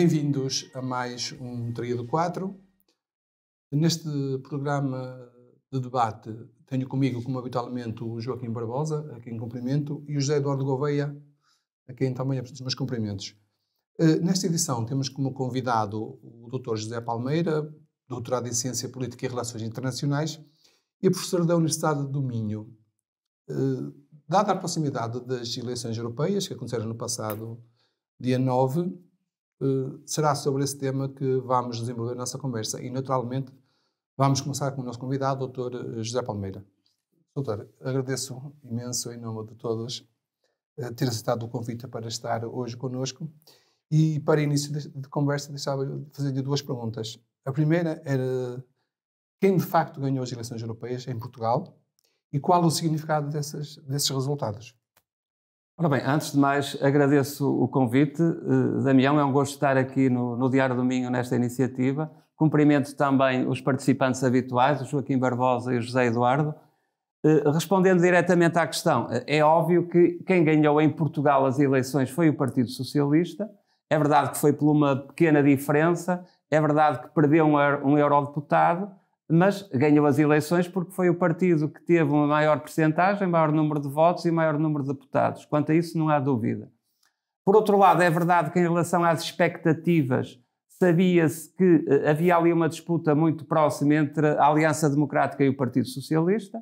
bem-vindos a mais um Trio 4. Neste programa de debate tenho comigo, como habitualmente, o Joaquim Barbosa, a quem cumprimento, e o José Eduardo Gouveia, a quem também apresento os meus cumprimentos. Eh, nesta edição temos como convidado o Dr. José Palmeira, doutorado em Ciência Política e Relações Internacionais e professor da Universidade do Minho. Eh, dada a proximidade das eleições europeias, que aconteceram no passado dia 9, eh, será sobre esse tema que vamos desenvolver a nossa conversa. E, naturalmente, vamos começar com o nosso convidado, o Dr. Eh, José Palmeira. Doutor, agradeço imenso, em nome de todos, eh, ter aceitado o convite para estar hoje conosco. E, para início de conversa, deixava lhe fazer-lhe duas perguntas. A primeira era quem de facto ganhou as eleições europeias em Portugal e qual o significado dessas, desses resultados? Ora bem, antes de mais, agradeço o convite. Eh, Damião, é um gosto estar aqui no, no Diário do Minho nesta iniciativa. Cumprimento também os participantes habituais, o Joaquim Barbosa e o José Eduardo. Eh, respondendo diretamente à questão, eh, é óbvio que quem ganhou em Portugal as eleições foi o Partido Socialista. É verdade que foi por uma pequena diferença, é verdade que perdeu um eurodeputado, mas ganhou as eleições porque foi o partido que teve uma maior percentagem, maior número de votos e maior número de deputados. Quanto a isso, não há dúvida. Por outro lado, é verdade que em relação às expectativas, sabia-se que eh, havia ali uma disputa muito próxima entre a Aliança Democrática e o Partido Socialista.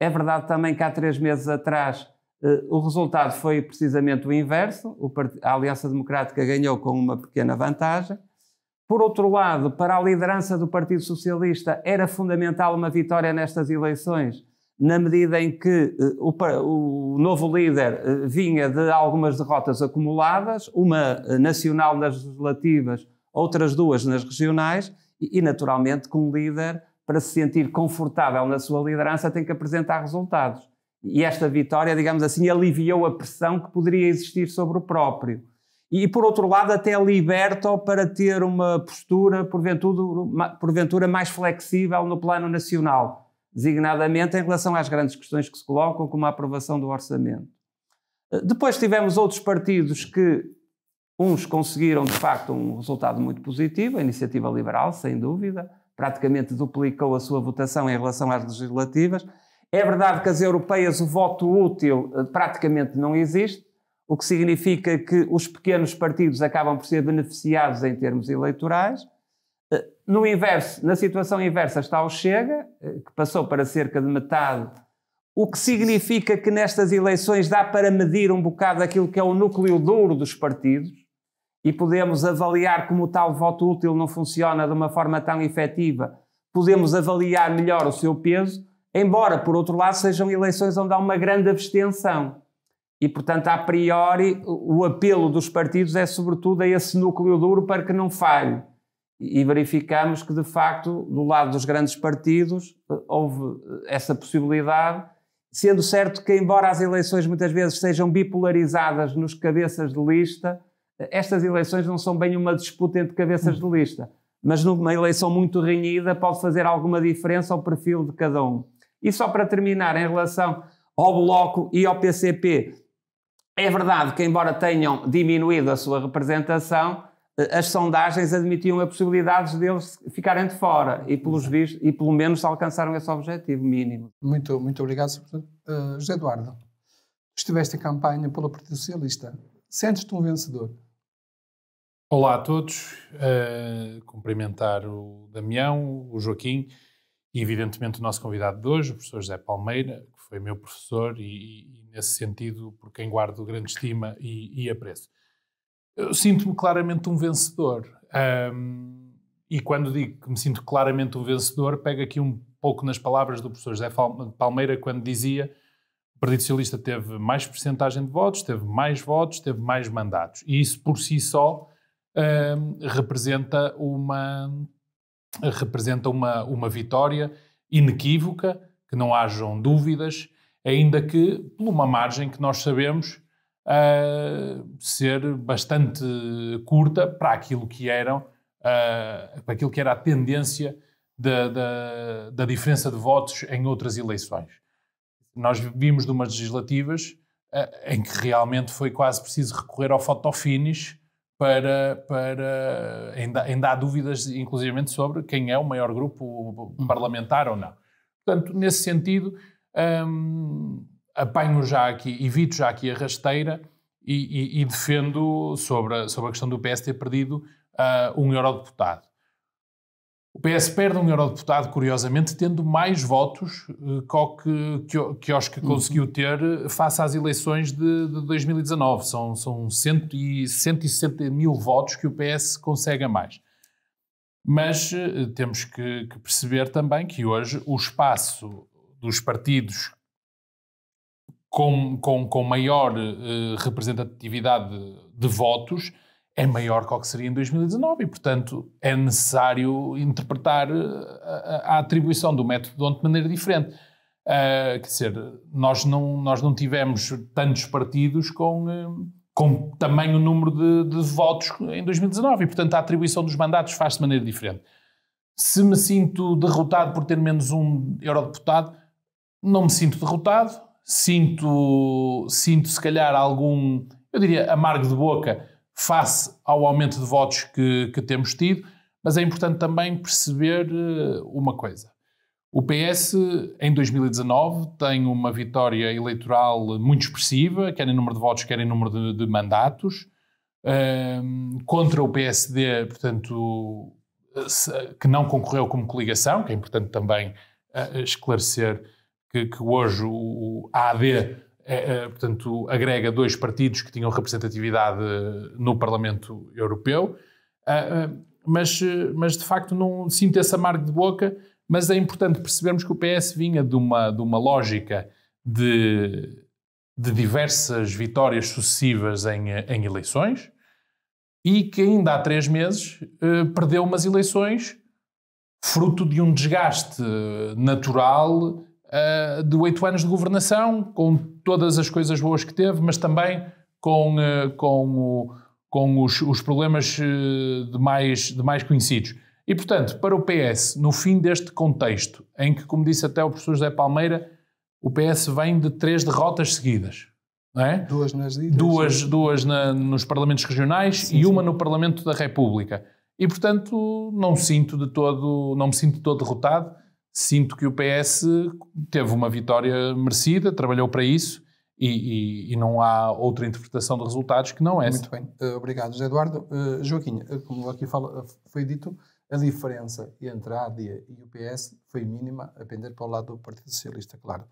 É verdade também que há três meses atrás eh, o resultado foi precisamente o inverso: a Aliança Democrática ganhou com uma pequena vantagem. Por outro lado, para a liderança do Partido Socialista era fundamental uma vitória nestas eleições, na medida em que eh, o, o novo líder eh, vinha de algumas derrotas acumuladas, uma eh, nacional nas legislativas, outras duas nas regionais, e, naturalmente que um líder, para se sentir confortável na sua liderança, tem que apresentar resultados. E esta vitória, digamos assim, aliviou a pressão que poderia existir sobre o próprio e, por outro lado, até é liberta-o para ter uma postura, porventura, porventura, mais flexível no plano nacional, designadamente em relação às grandes questões que se colocam, como a aprovação do orçamento. Eh, depois tivemos outros partidos que, uns conseguiram, de facto, um resultado muito positivo, a Iniciativa Liberal, sem dúvida, praticamente duplicou a sua votação em relação às legislativas. É verdade que as europeias o voto útil eh, praticamente não existe, o que significa que os pequenos partidos acabam por ser beneficiados em termos eleitorais. Eh, no inverso, na situação inversa está o Chega, eh, que passou para cerca de metade, o que significa que nestas eleições dá para medir um bocado aquilo que é o núcleo duro dos partidos e podemos avaliar como tal voto útil não funciona de uma forma tão efetiva, podemos avaliar melhor o seu peso, embora, por outro lado, sejam eleições onde há uma grande abstenção. E, portanto, a priori, o apelo dos partidos é sobretudo a esse núcleo duro para que não falhe. E verificamos que, de facto, do lado dos grandes partidos, eh, houve eh, essa possibilidade, sendo certo que, embora as eleições muitas vezes sejam bipolarizadas nos cabeças de lista, eh, estas eleições não são bem uma disputa entre cabeças de lista, mas numa eleição muito renhida pode fazer alguma diferença ao perfil de cada um. E só para terminar, em relação ao Bloco e ao PCP, é verdade que, embora tenham diminuído a sua representação, eh, as sondagens admitiam a possibilidade deles ficarem de fora e, pelos vistos, e pelo menos alcançaram esse objetivo mínimo. Muito, muito obrigado, uh, José Eduardo. Estiveste em campanha pelo Partido Socialista. Sentes-te um vencedor? Olá a todos. Uh, cumprimentar o Damião, o Joaquim e, evidentemente, o nosso convidado de hoje, o professor José Palmeira, que foi meu professor e, e nesse sentido, por quem guardo grande estima e, e apreço. Sinto-me claramente um vencedor. Um, e quando digo que me sinto claramente um vencedor, pego aqui um pouco nas palavras do professor José Palmeira, quando dizia o Partido Socialista teve mais percentagem de votos, teve mais votos, teve mais mandatos. E isso por si só um, representa uma representa uma, uma vitória inequívoca, que não hajam dúvidas, ainda que por uma margem que nós sabemos uh, ser bastante curta para aquilo que eram, uh, para aquilo que era a tendência da, da, da, diferença de votos em outras eleições. Nós vimos de umas legislativas uh, em que realmente foi quase preciso recorrer ao fotofinish para, para ainda, ainda há dúvidas, inclusivamente, sobre quem é o maior grupo hum. parlamentar ou não. Portanto, nesse sentido, hum, apanho já aqui, evito já aqui a rasteira e, e, e defendo sobre a, sobre a questão do PS ter perdido uh, um eurodeputado. O PS perde um eurodeputado, curiosamente, tendo mais votos eh, que, que, que aos que uhum. conseguiu ter eh, face às eleições de, de 2019. São, são 100 e, 160 mil votos que o PS consegue a mais. Mas eh, temos que, que perceber também que hoje o espaço dos partidos com, com, com maior uh, representatividade de votos é maior que o que seria em 2019 e, portanto, é necessário interpretar eh, a, a atribuição do método de maneira diferente. Uh, quer dizer, nós não, nós não tivemos tantos partidos com, com também o número de, de, votos em 2019 e, portanto, a atribuição dos mandatos faz de maneira diferente. Se me sinto derrotado por ter menos um eurodeputado, não me sinto derrotado, sinto, sinto se calhar algum, eu diria, amargo de boca face ao aumento de votos que, que temos tido, mas é importante também perceber eh, uma coisa. O PS, em 2019, tem uma vitória eleitoral muito expressiva, quer em número de votos, quer em número de, de mandatos. Um, contra o PSD, portanto, que não concorreu como coligação, que é importante também uh, esclarecer que, que hoje o, a AD é, eh, eh, portanto, agrega dois partidos que tinham representatividade eh, no Parlamento Europeu, mas, mas de facto não sinto esse amargo de boca, mas é importante percebermos que o PS vinha de uma, de uma lógica de, de diversas vitórias sucessivas em, em eleições e que ainda há três meses perdeu umas eleições fruto de um desgaste natural uh, de oito anos de governação, com todas as coisas boas que teve, mas também com, uh, com, o, com os, os problemas uh, de mais, de mais conhecidos. E, portanto, para o PS, no fim deste contexto, em que, como disse até o professor José Palmeira, o PS vem de três derrotas seguidas. É? Duas nas idas, Duas, duas na, nos parlamentos regionais sim, e uma sim. no Parlamento da República. E, portanto, não, sinto de todo, não me sinto de todo derrotado sinto que o PS teve uma vitória merecida, trabalhou para isso e, e, e não há outra interpretação de resultados que não essa. Muito bem, eh, obrigado, José Eduardo. Eh, Joaquim, eh, como aqui fala, foi dito, a diferença entre a AD e o PS foi mínima, a pender para o lado do Partido Socialista, claro.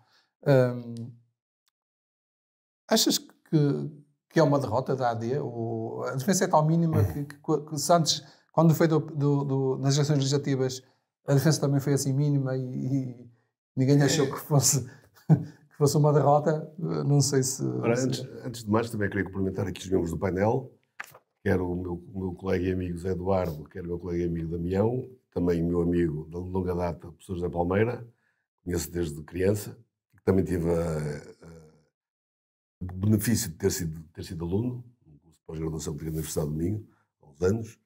achas que, que é uma derrota da AD? Ou, a diferença é tal mínima que, que, que, que Santos, quando foi do, do, do, nas eleições legislativas a diferença também foi assim mínima e, e ninguém achou que fosse que fosse uma derrota. Não sei se. Ora, antes, antes, de mais, também queria cumprimentar aqui os membros do painel, quer o meu, meu colega e amigo Zé Eduardo, quer o meu colega e amigo Damião, também o meu amigo de longa data, professor José Palmeira, conheço desde criança, que também tive eh, eh, o benefício de ter sido, ter sido aluno, pós-graduação do Universidade do Minho, há uns anos.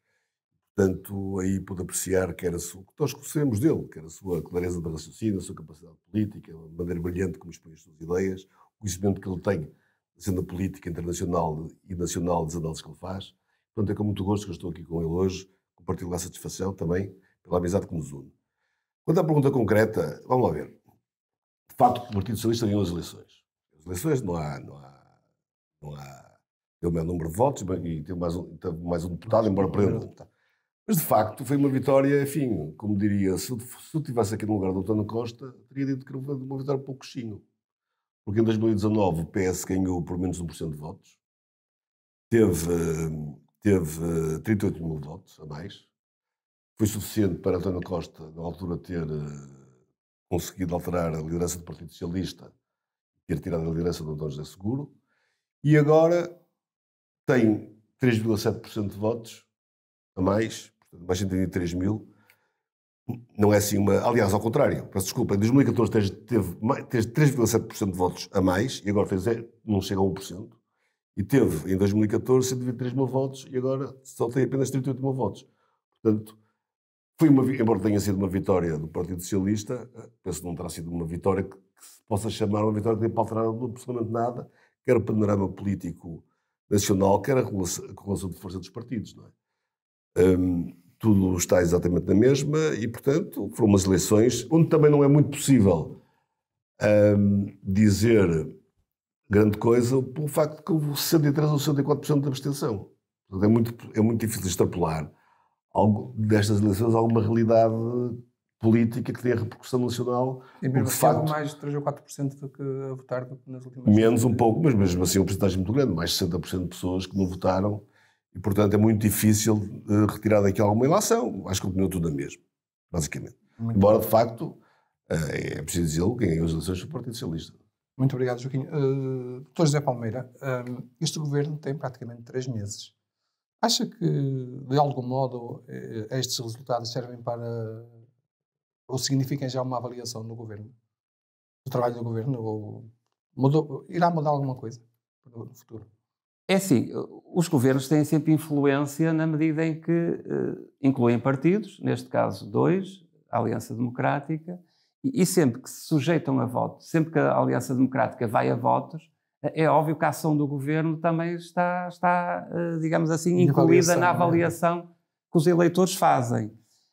Portanto, aí pude apreciar que era o que nós conhecemos dele, que era a sua clareza de raciocínio, a sua capacidade política, a maneira brilhante como expõe as suas ideias, o conhecimento que ele tem sendo a política internacional e nacional das análises que ele faz. Portanto, é com muito gosto que eu estou aqui com ele hoje, compartilho a satisfação também pela amizade que nos une. Quanto à pergunta concreta, vamos lá ver. De facto, o Partido Socialista ganhou as eleições. As eleições não há. Não há, não há deu o meu número de votos e teve mais um, teve mais um deputado, embora perdeu um deputado. Mas, de facto, foi uma vitória, enfim, como diria, se, eu estivesse aqui no lugar do António Costa, teria dito que era uma vitória um pouco coxinho. Porque em 2019 o PS ganhou por menos de 1% de votos, teve, teve 38 mil votos a mais, foi suficiente para António Costa, na altura, ter eh, conseguido alterar a liderança do Partido Socialista ter tirado a liderança do António José Seguro, e agora tem 3,7% de votos a mais Portanto, de 3 mil não é assim uma. Aliás, ao contrário, peço desculpa, em 2014 teve, teve 3,7% de votos a mais e agora fez, é, não chega a 1%. E teve, em 2014, 123 mil votos e agora só tem apenas 38 mil votos. Portanto, foi uma, embora tenha sido uma vitória do Partido Socialista, eh, penso que não terá sido uma vitória que, que se possa chamar uma vitória que tenha alterado absolutamente nada, quer o panorama político nacional, quer a relação, a relação de força dos partidos, não é? Um, tudo está exatamente na mesma e, portanto, foram umas eleições onde também não é muito possível um, dizer grande coisa pelo facto de que houve 63 ou 64% de abstenção. Portanto, é muito, é muito difícil extrapolar algo, destas eleições alguma realidade política que tenha repercussão nacional. E mesmo assim, facto, mais 3 ou 4% do que a votar do que nas últimas Menos um pouco, mas mesmo assim, é uma porcentagem muito grande mais de 60% de pessoas que não votaram e, portanto, é muito difícil uh, retirar daqui alguma ilação. Acho que continua tudo a mesmo basicamente. Muito Embora, bom. de facto, uh, é preciso dizê-lo, quem ganhou as eleições foi o Partido Socialista. Muito obrigado, Joaquim. Uh, eh, Dr. José Palmeira, este governo tem praticamente três meses. Acha que, de algum modo, estes resultados servem para. ou significam já uma avaliação do governo? Do trabalho do governo? Ou mudou, irá mudar alguma coisa no futuro? É assim, os governos têm sempre influência na medida em que uh, incluem partidos, neste caso dois, a Aliança Democrática, e, e, sempre que se sujeitam a votos, sempre que a Aliança Democrática vai a votos, eh, é óbvio que a ação do governo também está, está uh, digamos assim, incluída na é? avaliação é? que os eleitores fazem.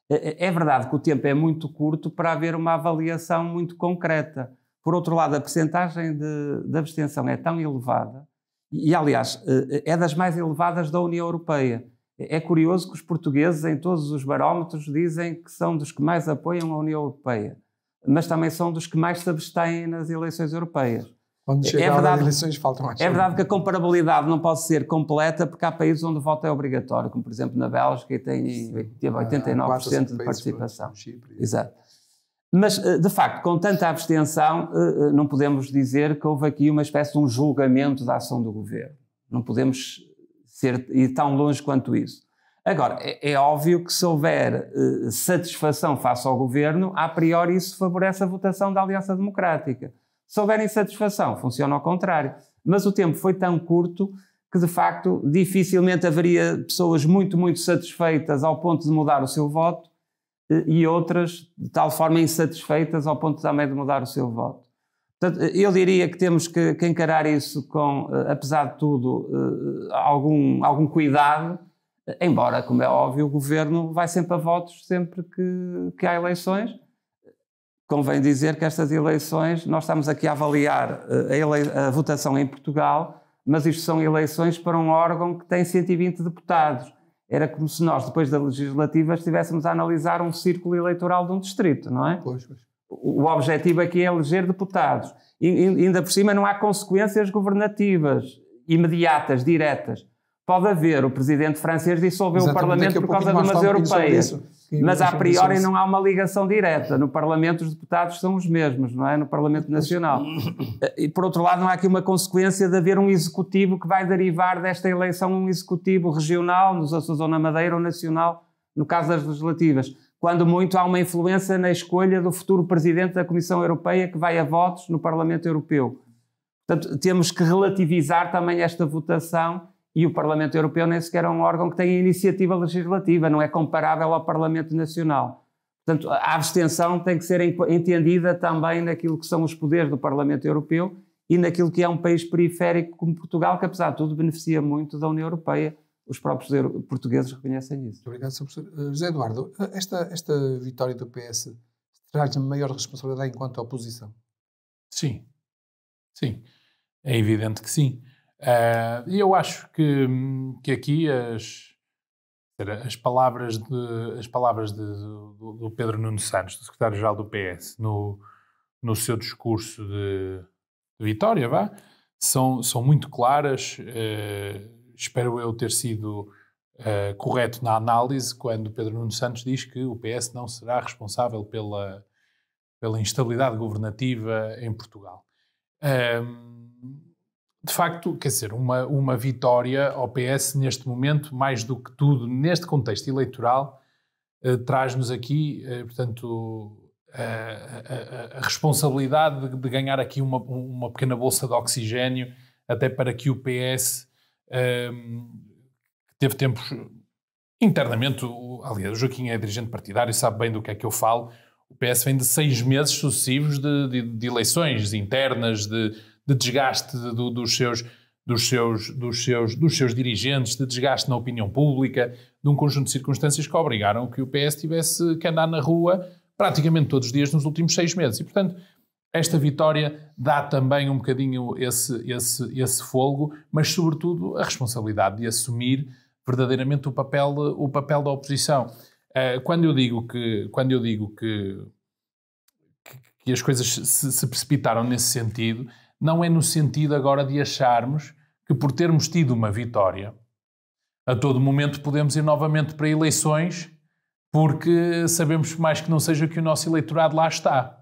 É, é, é verdade que o tempo é muito curto para haver uma avaliação muito concreta. Por outro lado, a percentagem de, de abstenção é tão elevada e, aliás, eh, eh, é das mais elevadas da União Europeia. É curioso que os portugueses, em todos os barómetros, dizem que são dos que mais apoiam a União Europeia, mas também são dos que mais se abstêm nas eleições europeias. é verdade, eleições faltam É verdade que a comparabilidade não pode ser completa, porque há países onde o voto é obrigatório, como por exemplo na Bélgica, que tem, 89% ah, de participação. Exato. Mas, eh, de facto, com tanta abstenção, eh, eh, não podemos dizer que houve aqui uma espécie de um julgamento da ação do governo. Não podemos ser, ir tão longe quanto isso. Agora, é, é óbvio que se houver satisfação face ao governo, a priori isso favorece a votação da Aliança Democrática. Se houver insatisfação, funciona ao contrário. Mas o tempo foi tão curto que, de facto, dificilmente haveria pessoas muito, muito satisfeitas ao ponto de mudar o seu voto eh, e outras de tal forma insatisfeitas ao ponto de também de mudar o seu voto. Portanto, eh, eu diria que temos que, que encarar isso com, eh, apesar de tudo, algum, algum cuidado, embora, como é óbvio, o governo vai sempre a votos sempre que, que há eleições. Convém dizer que estas eleições, nós estamos aqui a avaliar a, ele, a votação em Portugal, mas isto são eleições para um órgão que tem 120 deputados era como se nós, depois da legislativa, estivéssemos a analisar um círculo eleitoral de um distrito, não é? Pois, pois. O objetivo aqui é eleger deputados. E, ainda por cima, não há consequências governativas imediatas, diretas. Pode haver, o presidente francês dissolveu Exatamente, o Parlamento por causa de umas europeias. Mas a priori não há uma ligação direta. No Parlamento os deputados são os mesmos, não é? No Parlamento Nacional. Eh, e por outro lado não há aqui uma consequência de haver um executivo que vai derivar desta eleição um executivo regional, nos Açores ou na Madeira, ou nacional, no caso das legislativas. Quando muito há uma influência na escolha do futuro presidente da Comissão Europeia que vai a votos no Parlamento Europeu. Portanto, temos que relativizar também esta votação e o Parlamento Europeu nem sequer é um órgão que tem iniciativa legislativa, não é comparável ao Parlamento Nacional. Portanto, a abstenção tem que ser entendida também naquilo que são os poderes do Parlamento Europeu e naquilo que é um país periférico como Portugal, que apesar de tudo beneficia muito da União Europeia. Os próprios portugueses reconhecem isso. Muito obrigado, Sr. Professor. Eh, José Eduardo, eh, esta, esta vitória do PS traz-lhe maior responsabilidade enquanto oposição? Sim, sim. É evidente que sim. Eh, e eu acho que, que aqui as, as palavras, de, as palavras de, do, do, Pedro Nuno Santos, do secretário-geral do PS, no, no seu discurso de, de vitória, vá, são, são muito claras. Eh, espero eu ter sido eh, correto na análise quando Pedro Nuno Santos diz que o PS não será responsável pela, pela instabilidade governativa em Portugal. Um, ehm, de facto, quer dizer, uma, uma vitória ao PS neste momento, mais do que tudo, neste contexto eleitoral, eh, traz-nos aqui, eh, portanto, a, a, a responsabilidade de, de, ganhar aqui uma, uma pequena bolsa de oxigênio, até para que o PS, eh, teve tempos internamente, o, aliás, o Joaquim é dirigente partidário e sabe bem do que é que eu falo, o PS vem de seis meses sucessivos de, de, de eleições internas, de de desgaste de, do, dos, seus, dos, seus, dos, seus, dos seus dirigentes, de desgaste na opinião pública, de um conjunto de circunstâncias que obrigaram que o PS tivesse que andar na rua praticamente todos os dias nos últimos seis meses. E, portanto, esta vitória dá também um bocadinho esse, esse, esse folgo, mas, sobretudo, a responsabilidade de assumir verdadeiramente o papel, o papel da oposição. Eh, quando eu digo que, quando eu digo que, que, que as coisas se, se precipitaram nesse sentido, não é no sentido agora de acharmos que, por termos tido uma vitória, a todo momento podemos ir novamente para eleições, porque sabemos mais que não seja que o nosso eleitorado lá está.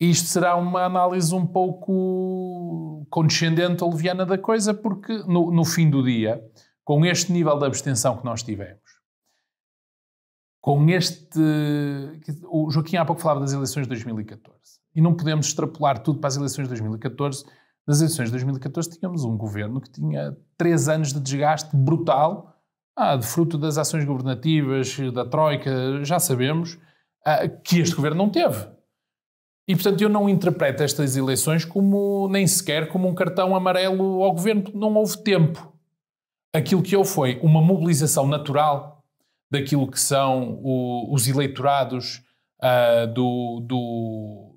Isto será uma análise um pouco condescendente ou leviana da coisa, porque no, no fim do dia, com este nível de abstenção que nós tivemos, com este. O Joaquim há pouco falava das eleições de 2014. E não podemos extrapolar tudo para as eleições de 2014. Nas eleições de 2014 tínhamos um governo que tinha três anos de desgaste brutal, ah, de fruto das ações governativas, da Troika, já sabemos, ah, que este governo não teve. E, portanto, eu não interpreto estas eleições como, nem sequer, como um cartão amarelo ao governo, porque não houve tempo. Aquilo que houve foi uma mobilização natural daquilo que são o, os eleitorados ah, do, do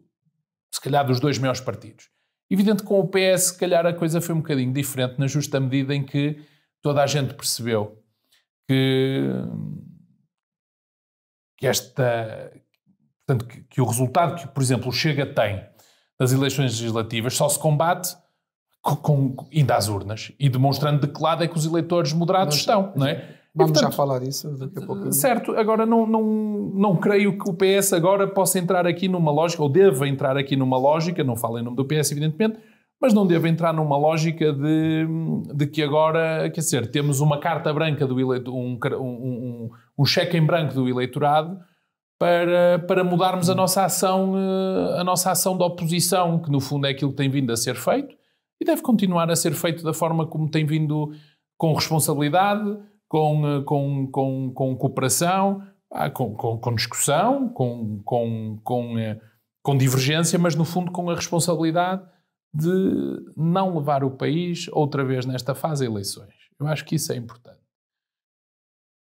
se calhar dos dois maiores partidos. Evidente que com o PS, se calhar a coisa foi um bocadinho diferente, na justa medida em que toda a gente percebeu que, que esta. Portanto, que, que o resultado que, por exemplo, o Chega tem das eleições legislativas só se combate com, com, indo às urnas e demonstrando de que lado é que os eleitores moderados Mas, estão, não é? Vamos portanto, já falar disso daqui a pouco. Certo, agora não, não, não creio que o PS agora possa entrar aqui numa lógica, ou deva entrar aqui numa lógica, não falo em nome do PS, evidentemente, mas não deve entrar numa lógica de, de que agora, quer dizer, temos uma carta branca do um, um, um cheque em branco do eleitorado para, para mudarmos a nossa ação, eh, a nossa ação de oposição, que no fundo é aquilo que tem vindo a ser feito e deve continuar a ser feito da forma como tem vindo, com responsabilidade, com, eh, com, com, com cooperação, com, com, com discussão, com, com, com, eh, com divergência, mas no fundo com a responsabilidade de não levar o país outra vez nesta fase a eleições. Eu acho que isso é importante.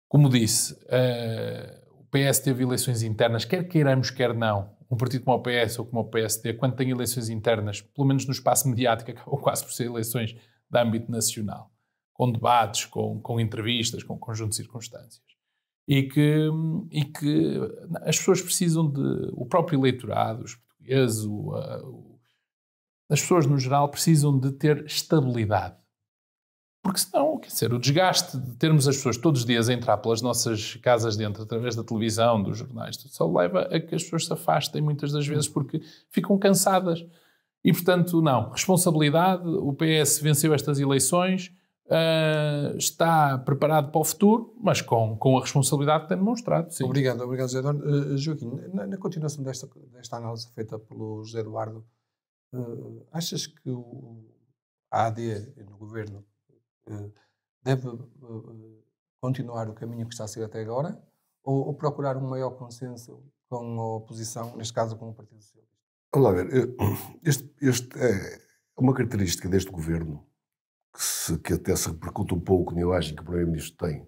Como disse, uh, o PS teve eleições internas, quer queiramos, quer não um partido como o PS ou como o PSD, quando tem eleições internas, pelo menos no espaço mediático, acabam quase por ser eleições de âmbito nacional, com debates, com, com entrevistas, com um conjunto de circunstâncias. E que, e que as pessoas precisam de. O próprio eleitorado, os portugueses, o, a, o, as pessoas no geral precisam de ter estabilidade. Porque senão, quer dizer, o desgaste de termos as pessoas todos os dias a entrar pelas nossas casas dentro, através da televisão, dos jornais, tudo só leva a que as pessoas se afastem muitas das vezes porque ficam cansadas. E, portanto, não. Responsabilidade, o PS venceu estas eleições, uh, está preparado para o futuro, mas com, com a responsabilidade que tem demonstrado. Sim. Obrigado, obrigado, José Eduardo. Uh, ah, ah, Joaquim, na, na, continuação desta, desta análise feita pelo José Eduardo, uh, achas que o, a AD no governo eh, deve eh, eh, continuar o caminho que está a ser até agora ou, ou procurar um maior consenso com a oposição, neste caso com o Partido Socialista? Olá ver, este, este é uma característica deste governo que, se, que até se repercute um pouco na imagem que o Primeiro-Ministro tem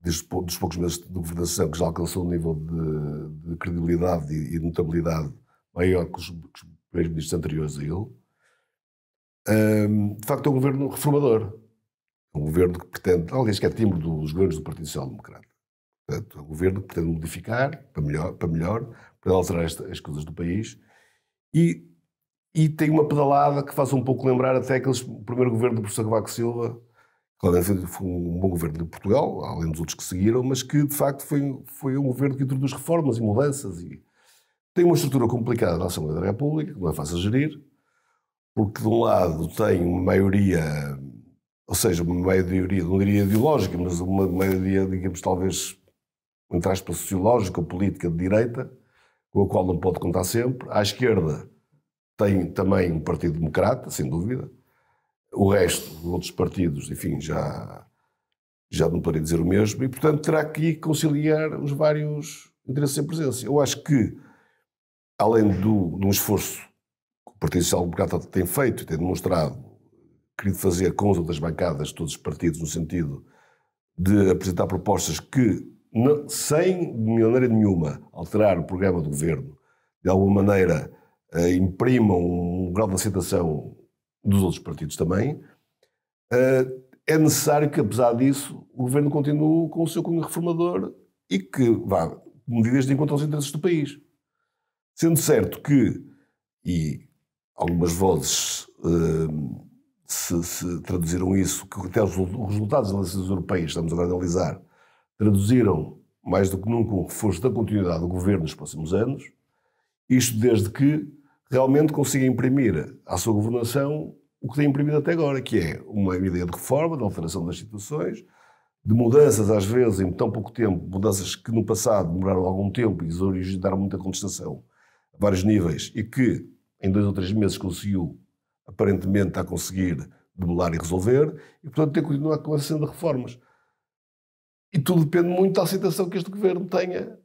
desde, dos poucos meses de governação que já alcançou um nível de, de credibilidade e, e, notabilidade maior que os, os primeiros ministros anteriores a ele. Um, de facto, é um governo reformador. É um governo que pretende, talvez que é timbre dos governos do Partido Social Democrata. Portanto, é um governo que pretende modificar para melhor, para melhor, para alterar as coisas do país e, e tem uma pedalada que faz um pouco lembrar até aqueles o primeiro governo do professor Cavaco Silva, que foi um bom governo de Portugal, além dos outros que seguiram, mas que de facto foi, foi um governo que introduz reformas e mudanças e tem uma estrutura complicada na Assembleia da República, que não é fácil gerir, porque de um lado tem uma maioria ou seja, uma maioria, não diria ideológica, mas uma maioria, digamos, talvez, entre aspas, sociológica ou política de direita, com a qual não pode contar sempre. À esquerda tem também um Partido Democrata, sem dúvida. O resto, outros partidos, enfim, já, já não poderia dizer o mesmo. E, portanto, terá que conciliar os vários interesses em presença. Eu acho que, além do, de um esforço que o Partido Social Democrata tem feito e tem demonstrado querido fazer com as outras bancadas, todos os partidos, no sentido de apresentar propostas que, não, sem de maneira nenhuma alterar o programa do governo, de alguma maneira eh, imprimam um grau de aceitação dos outros partidos também, eh, é necessário que, apesar disso, o governo continue com o seu cunho reformador e que vá medidas de encontro aos interesses do país. Sendo certo que, e algumas vozes eh, se, se traduziram isso, que até os, os resultados das eleições europeias, estamos agora a analisar, traduziram mais do que nunca o reforço da continuidade do governo nos próximos anos, isto desde que realmente consiga imprimir à sua governação o que tem imprimido até agora, que é uma ideia de reforma, de alteração das instituições, de mudanças, às vezes, em tão pouco tempo, mudanças que no passado demoraram algum tempo e originaram muita contestação a vários níveis, e que em dois ou três meses conseguiu aparentemente a conseguir debelar e resolver, e portanto tem que continuar com essa de reformas. E tudo depende muito da aceitação que este governo tenha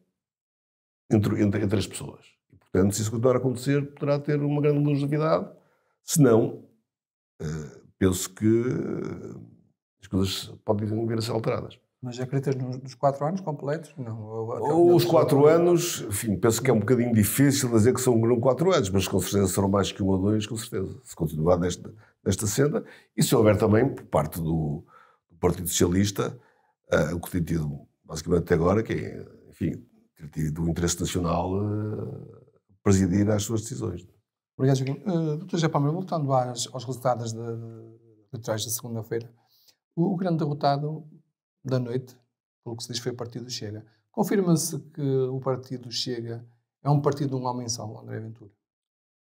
entre, entre, entre as pessoas. E, portanto, se isso continuar a acontecer, poderá ter uma grande longevidade. Se não, eh, penso que eh, as coisas podem vir a ser alteradas. Mas acreditas nos quatro anos completos? Não, ou os quatro anos, enfim, penso que é um bocadinho difícil dizer que são quatro anos, mas com certeza serão mais que um ou dois, com certeza, se continuar nesta, nesta senda. E se houver também, por parte do, do Partido Socialista, uh, o que tem tido basicamente até agora, que é, enfim, ter tido o interesse nacional uh, presidir as suas decisões. Obrigado, Joaquim. Uh, doutor Japão, voltando às, aos resultados de, de, de trás da segunda-feira, o, o grande derrotado da noite, pelo que se diz foi partido Chega. Confirma-se que o partido Chega é um partido de um homem só, André Ventura.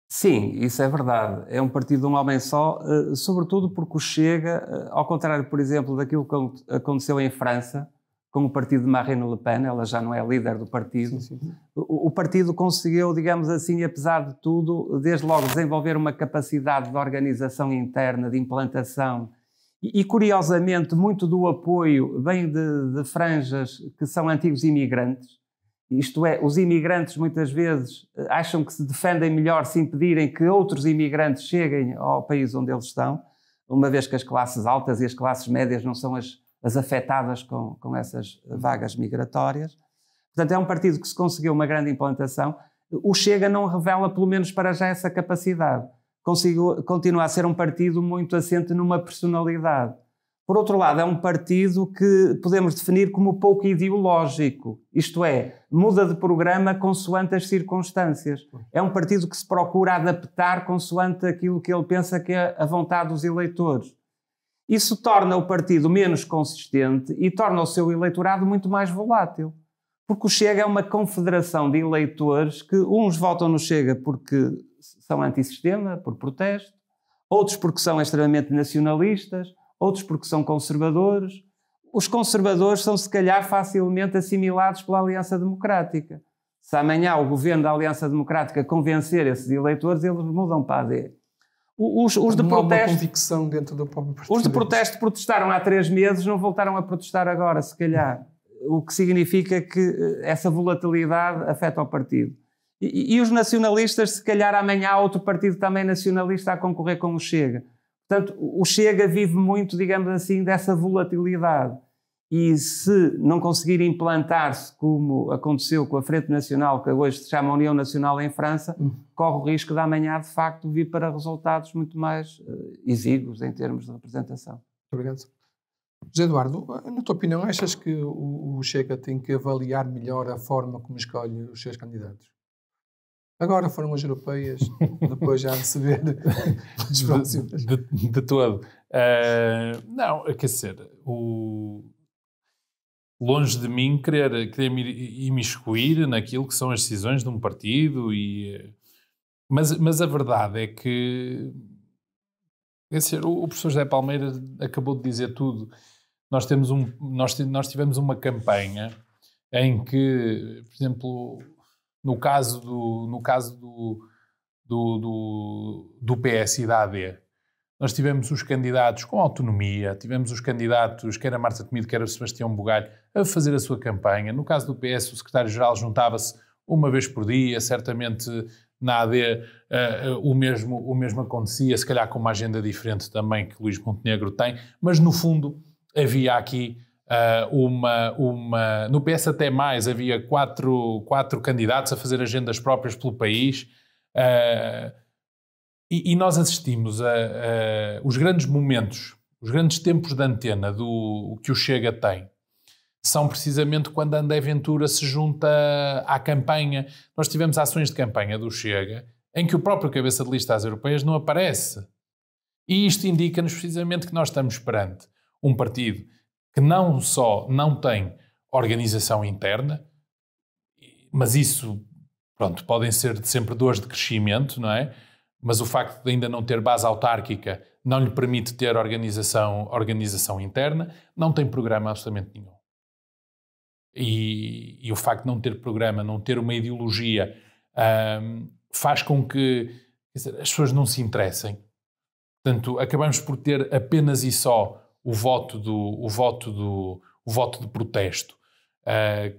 Sim, isso é verdade. É um partido de um homem só, eh, sobretudo porque o Chega, eh, ao contrário, por exemplo, daquilo que aconteceu em França, com o partido de Marine Le Pen, ela já não é líder do partido, sim, sim. O, o, partido conseguiu, digamos assim, apesar de tudo, desde logo desenvolver uma capacidade de organização interna, de implantação e, curiosamente, muito do apoio vem de, de, franjas que são antigos imigrantes. Isto é, os imigrantes muitas vezes eh, acham que se defendem melhor se impedirem que outros imigrantes cheguem ao país onde eles estão, uma vez que as classes altas e as classes médias não são as, as afetadas com, com essas vagas migratórias. Portanto, é um partido que se conseguiu uma grande implantação. O Chega não revela, pelo menos para já, essa capacidade consigo, continua a ser um partido muito assente numa personalidade. Por outro lado, é um partido que podemos definir como pouco ideológico, isto é, muda de programa consoante as circunstâncias. É um partido que se procura adaptar consoante aquilo que ele pensa que é a vontade dos eleitores. Isso torna o partido menos consistente e torna o seu eleitorado muito mais volátil. Porque o Chega é uma confederação de eleitores que uns votam no Chega porque são antissistema, por protesto, outros porque são extremamente nacionalistas, outros porque são conservadores. Os conservadores são, se calhar, facilmente assimilados pela Aliança Democrática. Se amanhã o governo da Aliança Democrática convencer esses eleitores, eles mudam para a AD. Os, os de protesto. dentro do próprio partido. Os de protesto protestaram há três meses, não voltaram a protestar agora, se calhar. O que significa que eh, essa volatilidade afeta o partido. E, e, os nacionalistas, se calhar amanhã há outro partido também nacionalista a concorrer com o Chega. Portanto, o Chega vive muito, digamos assim, dessa volatilidade. E se não conseguir implantar-se como aconteceu com a Frente Nacional, que hoje se chama União Nacional em França, uhum. corre o risco de amanhã, de facto, vir para resultados muito mais uh, exíguos em termos de representação. Obrigado. José Eduardo, na tua opinião, achas que o Chega tem que avaliar melhor a forma como escolhe os seus candidatos? Agora foram as europeias, depois já de saber De, de, de todo. Uh, não, é quer dizer, o, longe de mim querer, querer me imiscuir naquilo que são as decisões de um partido e... Mas, mas a verdade é que quer dizer, o, o professor José Palmeira acabou de dizer tudo. Nós, temos um, nós, nós tivemos uma campanha em que, por exemplo, no caso do, no caso do, do, do, do PS e da AD, nós tivemos os candidatos com autonomia, tivemos os candidatos, quer a Marta Temido, quer a Sebastião Bugalho, a fazer a sua campanha. No caso do PS, o secretário-geral juntava-se uma vez por dia, certamente na AD uh, eh, uh, eh, o, mesmo, o mesmo acontecia, se calhar com uma agenda diferente também que Luís Montenegro tem, mas no fundo havia aqui ah, uma, uma. No PS até mais havia quatro, quatro candidatos a fazer agendas próprias pelo país. Ah, e, e, nós assistimos a, a, os grandes momentos, os grandes tempos de antena do que o Chega tem são precisamente quando André Ventura se junta à campanha. Nós tivemos ações de campanha do Chega em que o próprio cabeça de lista às europeias não aparece. E isto indica-nos precisamente que nós estamos perante um partido que não só não tem organização interna, mas isso, pronto, podem ser sempre dores de crescimento, não é? Mas o facto de ainda não ter base autárquica não lhe permite ter organização, organização interna, não tem programa absolutamente nenhum. E, e o facto de não ter programa, não ter uma ideologia, hum, faz com que dizer, as pessoas não se interessem. Portanto, acabamos por ter apenas e só o voto do, o voto do, o voto de protesto. Uh,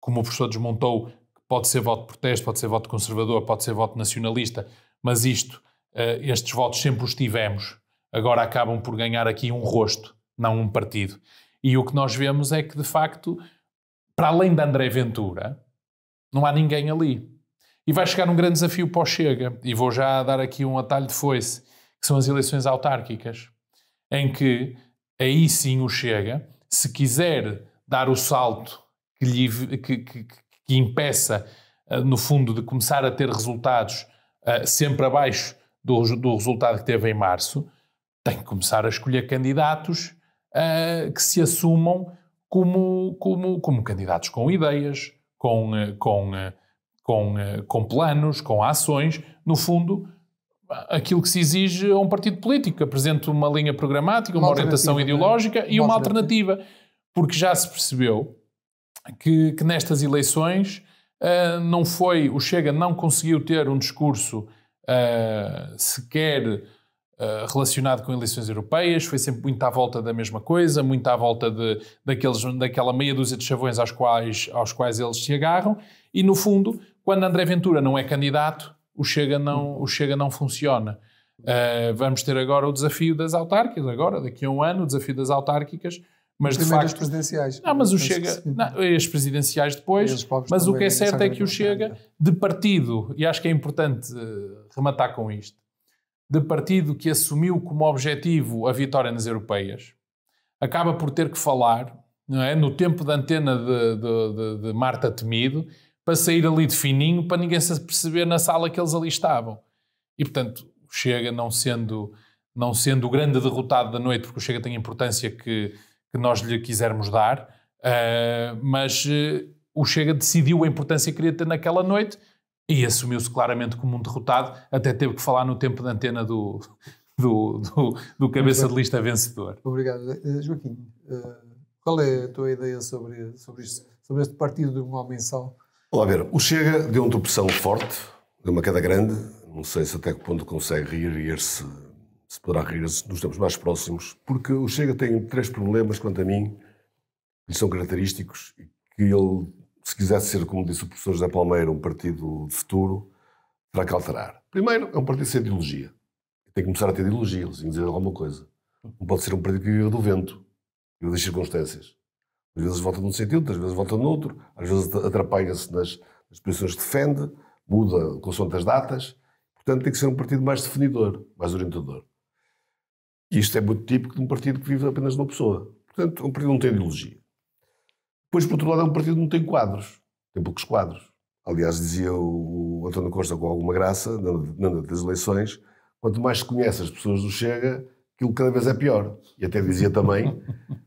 como o professor desmontou, pode ser voto de protesto, pode ser voto conservador, pode ser voto nacionalista, mas isto, uh, estes votos sempre os tivemos, agora acabam por ganhar aqui um rosto, não um partido. E o que nós vemos é que, de facto, para além de André Ventura, não há ninguém ali. E vai chegar um grande desafio para o Chega, e vou já dar aqui um atalho de foice, que são as eleições autárquicas, em que aí sim o Chega, se quiser dar o salto que, lhe, que, que, que impeça, eh, no fundo, de começar a ter resultados eh, sempre abaixo do, do resultado que teve em março, tem que começar a escolher candidatos eh, que se assumam como, como, como candidatos com ideias, com, com, com, com planos, com ações. No fundo, aquilo que se exige a um partido político. Apresente uma linha programática, uma, uma orientação é? ideológica e uma, uma alternativa. alternativa. Porque já se percebeu que, que nestas eleições uh, não foi. O Chega não conseguiu ter um discurso uh, sequer. Ah, relacionado com eleições europeias, foi sempre muito à volta da mesma coisa, muito à volta de, daqueles, daquela meia dúzia de chavões aos quais, aos quais eles se agarram, e no fundo, quando André Ventura não é candidato, o Chega não, uhum. o Chega não funciona. Uh, vamos ter agora o desafio das autárquicas, agora, daqui a um ano, o desafio das autárquicas, mas de facto... presidenciais. Não, mas o Chega... Não, as presidenciais depois, mas o que é certo é que o é é. Chega, de partido, e acho que é importante eh, rematar com isto, de partido que assumiu como objetivo a vitória nas europeias, acaba por ter que falar, não é? no tempo da antena de, de, de, de Marta Temido, para sair ali de fininho, para ninguém se perceber na sala que eles ali estavam. E, portanto, Chega não sendo, não sendo o grande derrotado da noite, porque o Chega tem a importância que, que nós lhe quisermos dar, uh, mas uh, o Chega decidiu a importância que queria ter naquela noite e assumiu-se claramente como um derrotado, até teve que falar no tempo da antena do, do, do, do cabeça de lista vencedor. Obrigado. Eh, eh, Joaquim, uh, qual é a tua ideia sobre, sobre, isto, sobre este partido de uma menção? Olá, Vera. O Chega deu uma pressão forte, deu uma queda grande. Não sei se até que ponto consegue reerguer-se, se poderá rir se nos tempos mais próximos, porque o Chega tem três problemas, quanto a mim, que lhe são característicos e que ele, se quisesse ser, como disse o professor José Palmeira, um partido de futuro, terá que alterar. Primeiro, é um partido sem ideologia. Tem que começar a ter ideologia, eles têm que dizer alguma coisa. Não pode ser um partido que vive do vento, vive das circunstâncias. Às vezes vota num sentido, às vezes vota noutro, outro, às vezes atrapalha-se nas, nas posições que defende, muda consoante as datas. Portanto, tem que ser um partido mais definidor, mais orientador. E isto é muito típico de um partido que vive apenas numa pessoa. Portanto, um partido não tem ideologia. Depois, por outro lado, é um partido que não tem quadros. Tem poucos quadros. Aliás, dizia o, António Costa com alguma graça, na, na das eleições, quanto mais se conhece as pessoas do Chega, aquilo cada vez é pior. E até dizia também,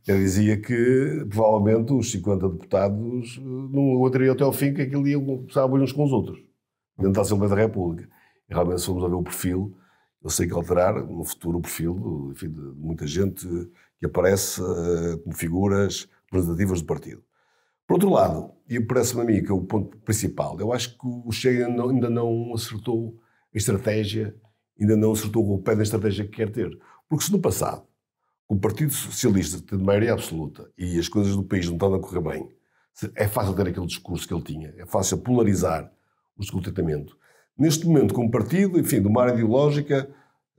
até dizia que provavelmente os 50 deputados eh, não aguentariam até ao fim que aquilo ia começar a abrir uns com os outros, dentro da Assembleia da República. E realmente, se formos a ver o perfil, eu sei que alterar no futuro o perfil enfim, de muita gente que aparece uh, como figuras representativas do partido. Por outro lado, e parece-me a mim que é o ponto principal, eu acho que o Chega ainda não acertou a estratégia, ainda não acertou o pé da estratégia que quer ter. Porque se no passado o Partido Socialista tem maioria absoluta e as coisas do país não estão a correr bem, é fácil ter aquele discurso que ele tinha, é fácil polarizar o descontentamento. Neste momento, com um partido, enfim, de uma área ideológica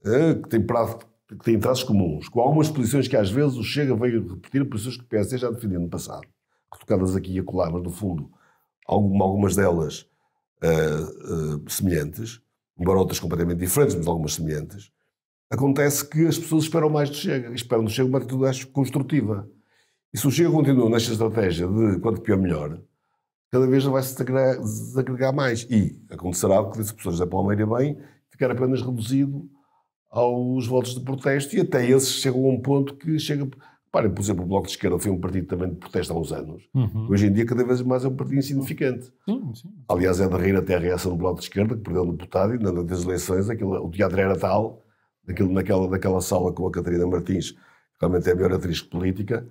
eh, que tem, que tem traços comuns, com algumas posições que às vezes o Chega veio repetir, posições que o PSD já defendia no passado, tocadas aqui e acolá, mas no fundo, algumas delas uh, uh, semelhantes, embora outras completamente diferentes, mas algumas semelhantes, acontece que as pessoas esperam mais do Chega, esperam do Chega uma atitude acho, construtiva. E se o Chega continua nesta estratégia de quanto pior melhor, cada vez vai se desagregar mais. E acontecerá o que disse o professor José Palmeira bem, ficar apenas reduzido aos votos de protesto e até esses chegam a um ponto que chega. parem por exemplo, o Bloco de Esquerda foi um partido também de protesto há uns anos. Uhum. Hoje em dia, cada vez mais é um partido insignificante. Sim, sim. Aliás, é de rir até a reação do Bloco de Esquerda, que perdeu um deputado e, na das eleições, aquilo, o teatro era tal daquilo, naquela, daquela sala com a Catarina Martins, que realmente é a melhor atriz política,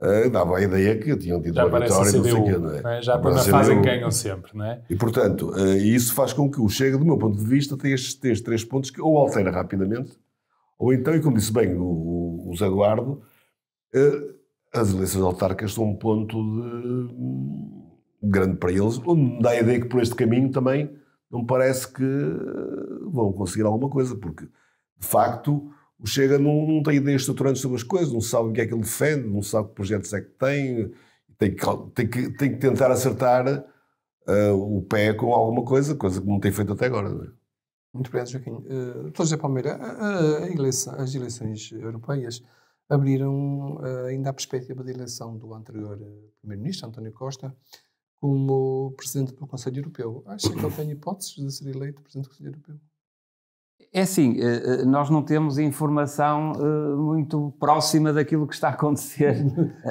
uh, dava a ideia que tinham tido já uma vitória. CDU, não sei quê, não é? é? Já a primeira fase em ganham sempre, não é? E, portanto, uh, isso faz com que o Chega, do meu ponto de vista, tenha estes, tenha estes três pontos que ou altera rapidamente, ou então, e como disse bem o, o, o Zé Eduardo, uh, as eleições autárquicas são um ponto de, hum, grande para eles, onde dá a ideia que por este caminho também não parece que vão conseguir alguma coisa, porque de facto, o Chega não, não tem ideias estruturantes sobre as coisas, não sabe o que é que ele defende, não sabe que projetos é que tem, tem que, tem que, tem que tentar acertar uh, o pé com alguma coisa, coisa que não tem feito até agora. É? Muito obrigado, Joaquim. Uh, Doutor José Palmeira, a, a eleição, as eleições europeias abriram uh, ainda a perspectiva da eleição do anterior ah, Primeiro-Ministro, António Costa, como Presidente do Conselho Europeu. Acha que ele tem hipóteses de ser eleito Presidente do Conselho Europeu? É assim, eh, eh, nós não temos informação eh, muito próxima daquilo que está a acontecer.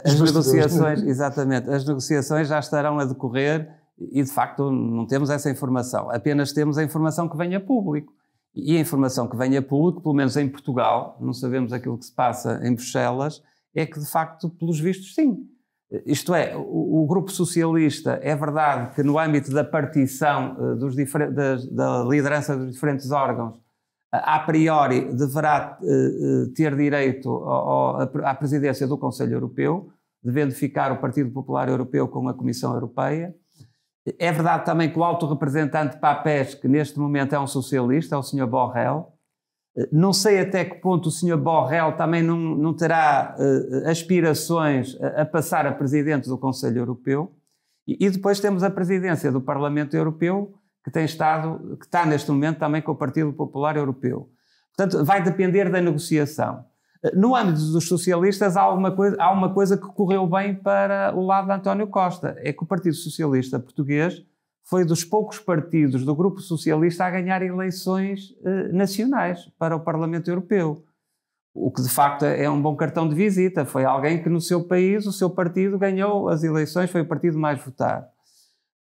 As negociações, exatamente, as negociações já estarão a decorrer e, de facto, não temos essa informação. Apenas temos a informação que vem a público. E a informação que vem a público, pelo menos em Portugal, não sabemos aquilo que se passa em Bruxelas, é que, de facto, pelos vistos, sim. Isto é, o, o grupo socialista, é verdade que no âmbito da partição dos da liderança dos diferentes órgãos, a priori deverá eh, eh, ter direito à presidência do Conselho Europeu, devendo ficar o Partido Popular Europeu com a Comissão Europeia. É verdade também que o alto representante para a PESC neste momento é um socialista, é o Sr. Borrell. Eh, não sei até que ponto o Sr. Borrell também não, não terá aspirações a, a passar a presidente do Conselho Europeu. E, e depois temos a presidência do Parlamento Europeu, que tem estado, que está neste momento também com o Partido Popular Europeu. Portanto, vai depender da negociação. Eh, no âmbito dos socialistas, há uma, coisa, há uma coisa que correu bem para o lado de António Costa: é que o Partido Socialista Português foi dos poucos partidos do Grupo Socialista a ganhar eleições eh, nacionais para o Parlamento Europeu. O que de facto é um bom cartão de visita. Foi alguém que no seu país, o seu partido, ganhou as eleições, foi o partido mais votado.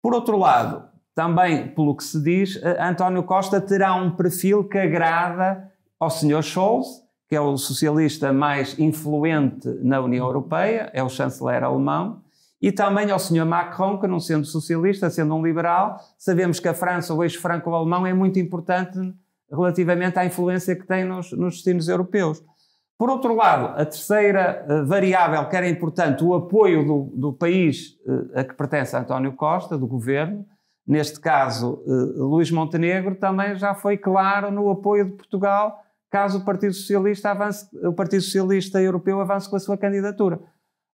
Por outro lado, também, pelo que se diz, eh, António Costa terá um perfil que agrada ao Sr. Scholz, que é o socialista mais influente na União Europeia, é o chanceler alemão, e também ao Sr. Macron, que não sendo socialista, sendo um liberal, sabemos que a França, o eixo franco-alemão, é muito importante relativamente à influência que tem nos, nos destinos europeus. Por outro lado, a terceira eh, variável que era importante, o apoio do, do país eh, a que pertence António Costa, do governo, Neste caso, eh, Luís Montenegro também já foi claro no apoio de Portugal caso o Partido Socialista avance, o Partido Socialista Europeu avance com a sua candidatura.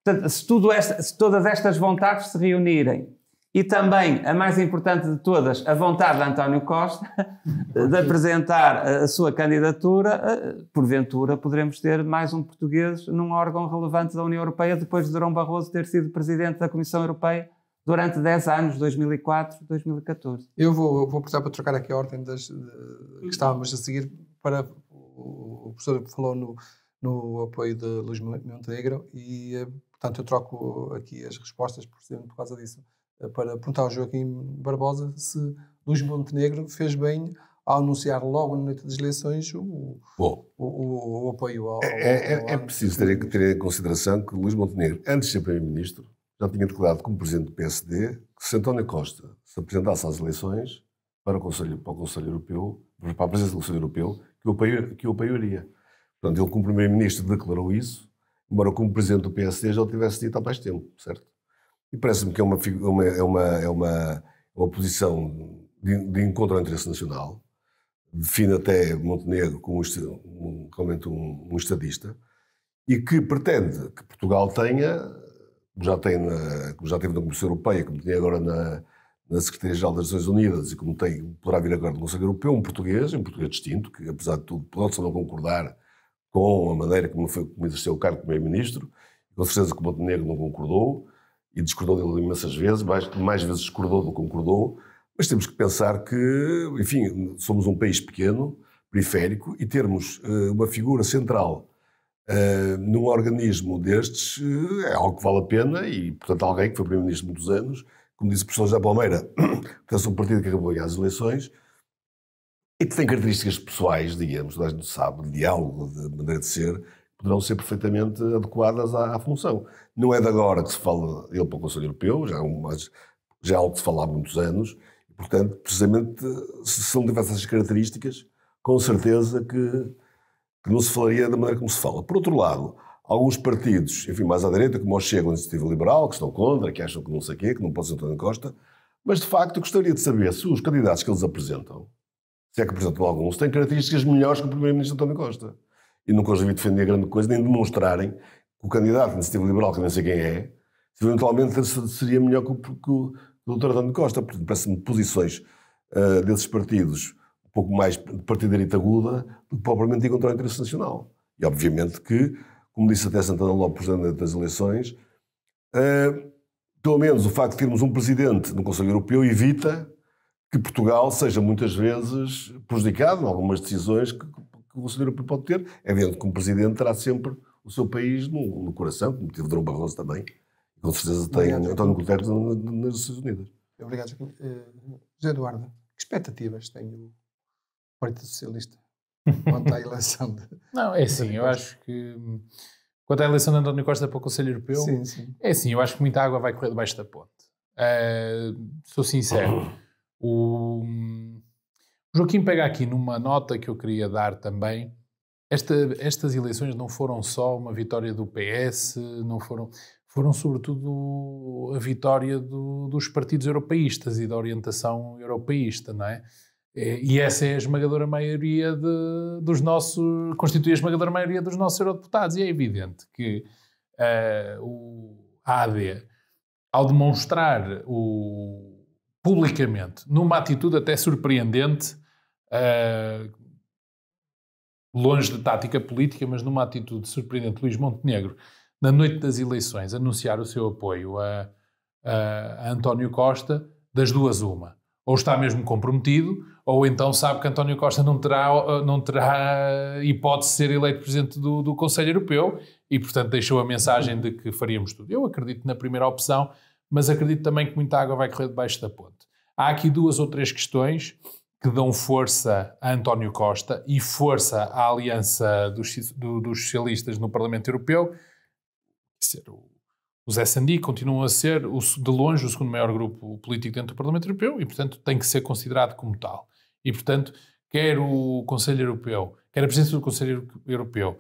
Portanto, se, tudo esta, se todas estas vontades se reunirem e também, a mais importante de todas, a vontade de António Costa de apresentar a sua candidatura, eh, porventura poderemos ter mais um português num órgão relevante da União Europeia depois de Durão Barroso ter sido presidente da Comissão Europeia durante 10 anos, 2004, 2014. Eu vou, vou precisar para trocar aqui a ordem das, de, que uhum. estávamos a seguir para o, o professor falou no, no apoio de Luís Montenegro e, eh, portanto, eu troco aqui as respostas por, por causa disso eh, para perguntar ao Joaquim Barbosa se Luís Montenegro fez bem ao anunciar logo na noite das eleições o, Bom, o, o, o apoio ao, ao, ao, É, é, é preciso ter, ter em consideração que Luís Montenegro, antes de ser Primeiro-Ministro, já tinha declarado como presidente do PSD que se António Costa se apresentasse às eleições para o Conselho, para o Conselho Europeu, para a presença do Conselho Europeu, que o, apoio, que o apoiaria. Portanto, ele como Primeiro-Ministro declarou isso, embora como Presidente do PSD já o tivesse dito há mais tempo, certo? E parece-me que é uma, é uma, é uma, é uma, é uma posição de, de encontro ao interesse nacional, define até Montenegro como um, realmente um, um estadista, e que pretende que Portugal tenha já tem na, como já teve na Comissão Europeia, como tem agora na, na Secretaria-Geral das Nações Unidas e como tem, poderá vir agora no Conselho Europeu, um português, um português distinto, que apesar de tudo pode-se não concordar com a maneira como, foi, como exerceu o cargo de Primeiro-Ministro, com certeza que o Montenegro não concordou e discordou dele imensas vezes, mais, mais vezes discordou do que concordou, mas temos que pensar que, enfim, somos um país pequeno, periférico, e termos uh, uma figura central Uh, num organismo destes eh, é algo que vale a pena e, portanto, alguém que foi Primeiro-Ministro muitos anos, como disse o professor José Palmeira, pertence é um partido que acabou as eleições e que tem características pessoais, digamos, toda a gente sabe, de diálogo, de maneira de ser, poderão ser perfeitamente adequadas à, à, função. Não é de agora que se fala ele para o Conselho Europeu, já é, já é algo que se fala há muitos anos, e, portanto, precisamente, se são diversas características, com certeza que que não se falaria da maneira como se fala. Por outro lado, alguns partidos, enfim, mais à direita, como o Chega, o Iniciativa Liberal, que estão contra, que acham que não sei o quê, que não pode ser António Costa, mas de facto gostaria de saber se os candidatos que eles apresentam, se é que apresentam alguns, têm características melhores que o Primeiro-Ministro António Costa. E nunca os vi defender grande coisa, nem demonstrarem que o candidato de Iniciativa Liberal, que nem sei quem é, eventualmente seria melhor que o, que o Dr. António Costa. Portanto, parece-me posições uh, desses partidos pouco mais partidarita aguda do que propriamente de encontrar o interesse nacional. E obviamente que, como disse até Santana Lopes, presidente das eleições, uh, pelo menos o facto de termos um presidente no Conselho Europeu evita que Portugal seja muitas vezes prejudicado em algumas decisões que, que o Conselho Europeu pode ter. É evidente que um presidente terá sempre o seu país no, no coração, como teve Durão Barroso também, e com certeza tem Obrigado, António Guterres nas Nações Unidas. Obrigado, eh, José Eduardo, que expectativas tem o Partido Socialista quanto à eleição de, Não, é assim, eu acho que quanto à eleição de António Costa para o Conselho Europeu, sim, sim. é assim, eu acho que muita água vai correr debaixo da ponte. Uh, sou sincero, o, Joaquim pega aqui numa nota que eu queria dar também. Esta, estas eleições não foram só uma vitória do PS, não foram, foram sobretudo a vitória do, dos partidos europeístas e da orientação europeísta, não é? Eh, e essa é a esmagadora maioria de, dos nossos. constitui a esmagadora maioria dos nossos eurodeputados. E é evidente que uh, o AD, ao demonstrar o, publicamente, numa atitude até surpreendente, uh, longe de tática política, mas numa atitude surpreendente, Luís Montenegro, na noite das eleições, anunciar o seu apoio a, a António Costa, das duas, uma ou está mesmo comprometido, ou então sabe que António Costa não terá, eh, não terá hipótese de ser eleito presidente do, do Conselho Europeu e, portanto, deixou a mensagem de que faríamos tudo. Eu acredito na primeira opção, mas acredito também que muita água vai correr debaixo da ponte. Há aqui duas ou três questões que dão força a António Costa e força à aliança dos, do, dos socialistas no Parlamento Europeu. Ser o os S&D continuam a ser, de longe, o segundo maior grupo político dentro do Parlamento Europeu e, portanto, tem que ser considerado como tal. E, portanto, quer o Conselho Europeu, quer a presença do Conselho Europeu,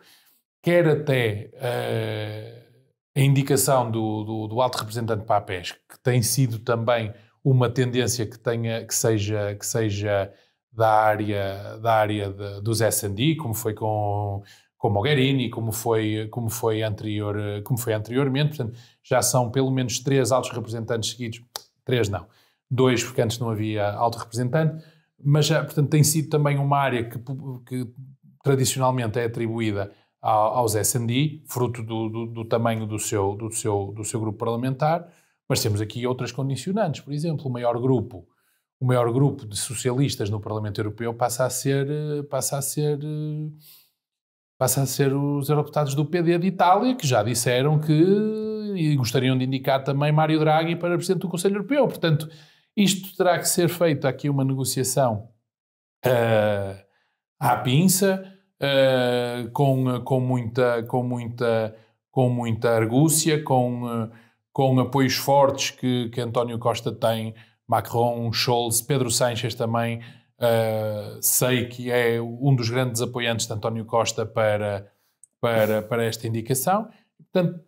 quer até uh, a indicação do, do, do, alto representante para a PESC, que tem sido também uma tendência que, tenha, que seja, que seja da área, da área de, dos S&D, como foi com com Mogherini, como foi, como foi, anterior, como foi anteriormente. Portanto, já são pelo menos três altos representantes seguidos. Três não. Dois, porque antes não havia alto representante. Mas, já, portanto, tem sido também uma área que, que tradicionalmente é atribuída aos SD, fruto do, do, do, tamanho do seu, do, seu, do seu grupo parlamentar. Mas temos aqui outras condicionantes. Por exemplo, o maior grupo o maior grupo de socialistas no Parlamento Europeu passa a ser, eh, passa a ser eh, passa a ser os eurodeputados do PD de Itália, que já disseram que e gostariam de indicar também Mário Draghi para presidente do Conselho Europeu. Portanto, isto terá que ser feito aqui uma negociação uh, à pinça, uh, com, com muita com muita com muita argúcia, com uh, com apoios fortes que, que António Costa tem, Macron, Scholz, Pedro Sánchez também Uh, sei que é um dos grandes apoiantes de António Costa para, para, para esta indicação. Portanto,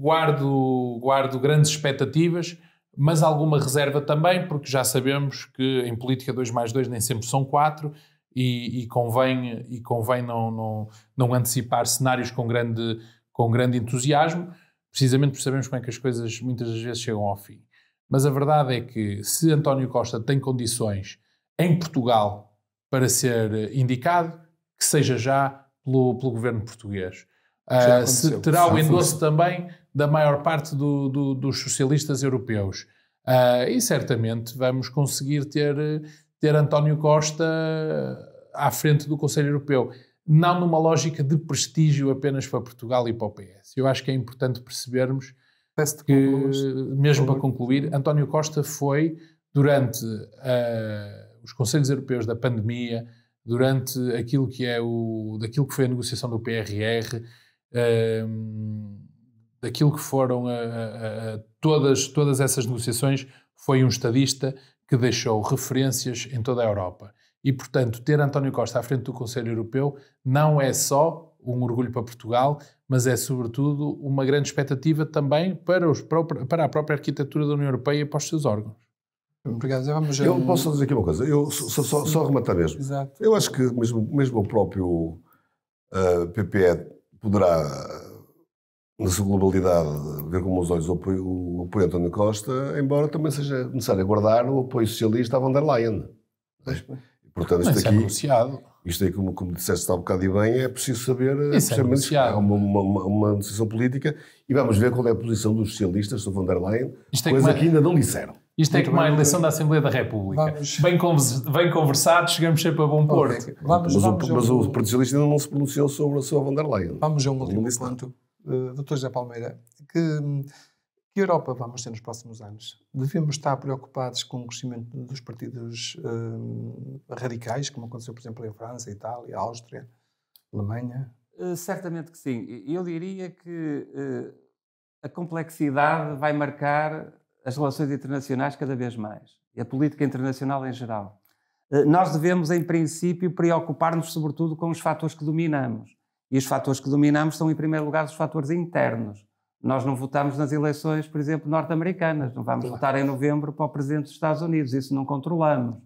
guardo, guardo grandes expectativas, mas alguma reserva também, porque já sabemos que em política 2 mais 2 nem sempre são 4 e, e, convém, e convém não, não, não antecipar cenários com grande, com grande entusiasmo, precisamente porque sabemos como é que as coisas muitas das vezes chegam ao fim. Mas a verdade é que se António Costa tem condições em Portugal para ser indicado, que seja já pelo, pelo governo português. Uh, se terá o endosso também da maior parte do, do, dos socialistas europeus. Uh, e certamente vamos conseguir ter, ter António Costa à frente do Conselho Europeu. Não numa lógica de prestígio apenas para Portugal e para o PS. Eu acho que é importante percebermos que, mesmo para concluir, António Costa foi, durante uh, os Conselhos Europeus da pandemia, durante aquilo que é o, daquilo que foi a negociação do PRR, um, ehm, daquilo que foram a, a, a todas, todas essas negociações, foi um estadista que deixou referências em toda a Europa. E, portanto, ter António Costa à frente do Conselho Europeu não é só um orgulho para Portugal, mas é, sobretudo, uma grande expectativa também para, os, para a própria arquitetura da União Europeia e para os seus órgãos. Obrigado, Vamos já. eu eh, posso dizer aqui uma coisa, eu só, só, só rematar mesmo. Exato. Eu acho que mesmo, mesmo o próprio uh, eh, PPE poderá, na sua globalidade, ver com os olhos o apoio, o apoio a António Costa, embora também seja necessário guardar o apoio socialista à von der Leyen. Portanto, isto Mas é aqui, é negociado. Isto aí, como, como disseste há um bocado e bem, é preciso saber eh, Isso é, negociado. é uma, uma, uma, decisão política e vamos ver qual é a posição dos socialistas sobre von der Leien, é coisa que, é- que ainda não disseram. Isto é Muito é como a eleição da Assembleia da República. Vamos... Bem, convers... bem conversado, chegamos sempre a bom porto. Okay. Vamos, mas, vamos o, mas o Partido Socialista ainda não se pronunciou sobre a sua Wanderlei. Vamos a um último ponto, eh, Doutor Dr. José Palmeira. Que, que Europa vamos ter nos próximos anos? Devemos estar preocupados com o crescimento dos partidos eh, radicais, como aconteceu, por exemplo, em França, Itália, Áustria, Alemanha? Uh, certamente que sim. Eu diria que a complexidade vai marcar as relações internacionais cada vez mais e a política internacional em geral. Eh, nós devemos, em princípio, preocupar-nos sobretudo com os fatores que dominamos. E os fatores que dominamos são, em primeiro lugar, os fatores internos. Nós não votamos nas eleições, por exemplo, norte-americanas. Não vamos claro. votar em novembro para o presidente dos Estados Unidos. Isso não controlamos.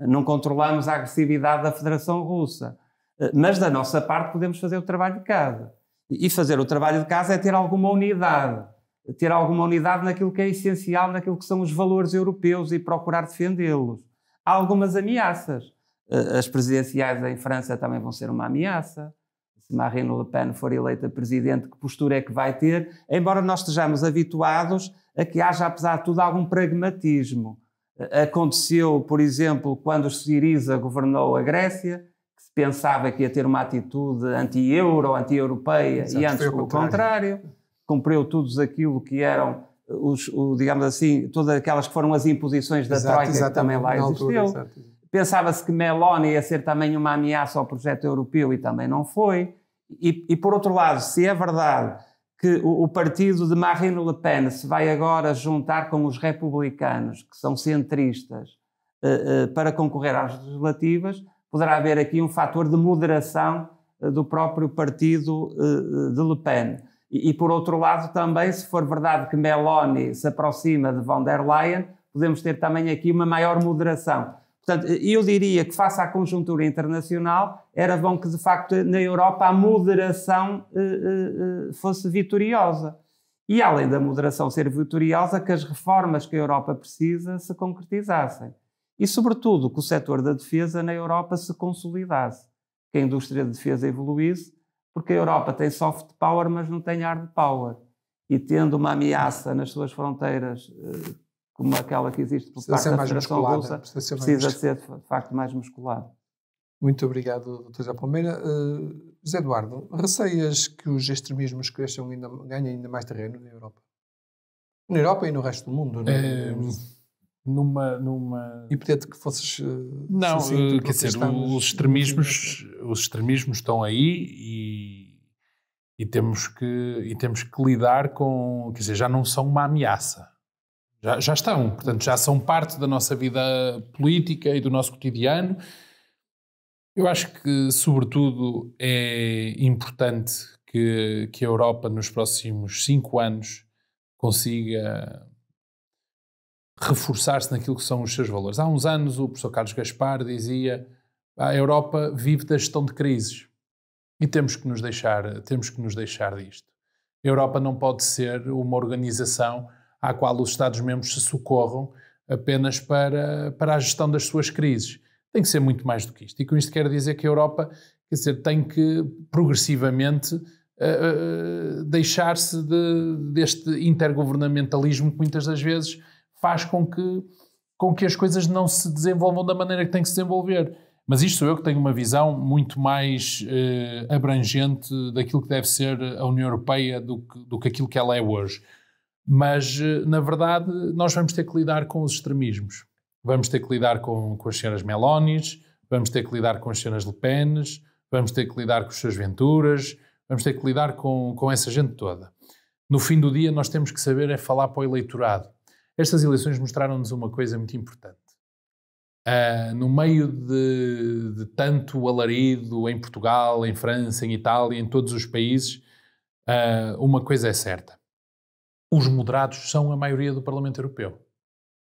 Eh, não controlamos a agressividade da Federação Russa. Eh, mas, da nossa parte, podemos fazer o trabalho de casa. E fazer o trabalho de casa é ter alguma unidade ter alguma unidade naquilo que é essencial, naquilo que são os valores europeus e procurar defendê-los. Há algumas ameaças. Eh, as presidenciais em França também vão ser uma ameaça. Se Marine Le Pen for eleita presidente, que postura é que vai ter? Embora nós estejamos habituados a que haja, apesar de tudo, algum pragmatismo. Eh, aconteceu, por exemplo, quando Siriza governou a Grécia, que se pensava que ia ter uma atitude anti-euro, anti-europeia, e antes pelo contrário. contrário cumpriu tudo aquilo que eram eh, os, o, digamos assim, todas aquelas que foram as imposições da exato, Troika exato, que também lá existiu. Pensava-se que Meloni ia ser também uma ameaça ao projeto europeu e também não foi. E, e por outro lado, se é verdade que o, o, partido de Marine Le Pen se vai agora juntar com os republicanos, que são centristas, eh, eh, para concorrer às legislativas, poderá haver aqui um fator de moderação do próprio partido de Le Pen. E, por outro lado, também, se for verdade que Meloni se aproxima de von der Leyen, podemos ter também aqui uma maior moderação. Portanto, eu diria que, face à conjuntura internacional, era bom que, de facto, na Europa a moderação eh, eh, eh fosse vitoriosa. E, além da moderação ser vitoriosa, que as reformas que a Europa precisa se concretizassem. E, sobretudo, que o setor da defesa na Europa se consolidasse, que a indústria de defesa evoluísse porque a Europa tem soft power, mas não tem hard power. E tendo uma ameaça nas suas fronteiras, eh, como aquela que existe por parte da Federação Russa, precisa, ser, precisa ser, de facto mais musculada. Muito obrigado, Dr. José Palmeira. Uh, José Eduardo, receias que os extremismos cresçam ainda, ganhem ainda mais terreno na Europa? Na Europa e no resto do mundo, não é? é numa, numa... Hipotético que fosses... Eh, não, eh, quer dizer, os extremismos, os extremismos estão aí e, e, temos que, e temos que lidar com... Quer dizer, já não são uma ameaça. Já, já estão, portanto, já são parte da nossa vida política e do nosso cotidiano. Eu acho que, sobretudo, é importante que, que a Europa, nos próximos cinco anos, consiga reforçar-se naquilo que são os seus valores. Há uns anos o professor Carlos Gaspar dizia a Europa vive da gestão de crises e temos que nos deixar, temos que nos deixar disto. A Europa não pode ser uma organização à qual os Estados-membros se socorram apenas para, para a gestão das suas crises. Tem que ser muito mais do que isto. E com isto quero dizer que a Europa quer dizer, tem que progressivamente uh, uh, deixar-se de, deste intergovernamentalismo que muitas das vezes faz com que, com que as coisas não se desenvolvam da maneira que têm que se desenvolver. Mas isto sou eu que tenho uma visão muito mais eh, abrangente daquilo que deve ser a União Europeia do que, do que aquilo que ela é hoje. Mas, eh, na verdade, nós vamos ter que lidar com os extremismos. Vamos ter que lidar com, com as senhoras Melonis, vamos ter que lidar com as senhoras Le Penes, vamos ter que lidar com os seus Venturas, vamos ter que lidar com, com essa gente toda. No fim do dia, nós temos que saber é falar para o eleitorado. Estas eleições mostraram-nos uma coisa muito importante. Uh, no meio de, de, tanto alarido em Portugal, em França, em Itália, em todos os países, uh, uma coisa é certa: os moderados são a maioria do Parlamento Europeu.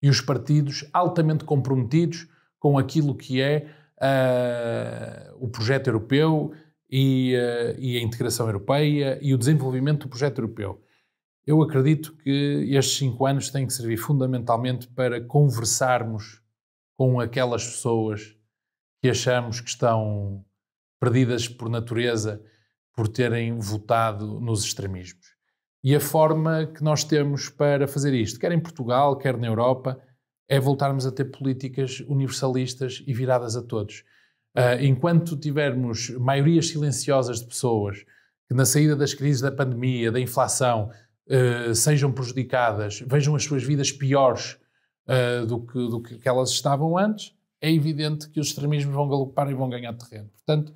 E os partidos altamente comprometidos com aquilo que é uh, o projeto europeu e, e a integração europeia e o desenvolvimento do projeto europeu. Eu acredito que estes cinco anos têm que servir fundamentalmente para conversarmos com aquelas pessoas que achamos que estão perdidas por natureza por terem votado nos extremismos. E a forma que nós temos para fazer isto, quer em Portugal, quer na Europa, é voltarmos a ter políticas universalistas e viradas a todos. Ah, enquanto tivermos maiorias silenciosas de pessoas que, na saída das crises da pandemia, da inflação, eh, sejam prejudicadas, vejam as suas vidas piores uh, do, que, do que elas estavam antes, é evidente que os extremismos vão galopar e vão ganhar terreno. Portanto,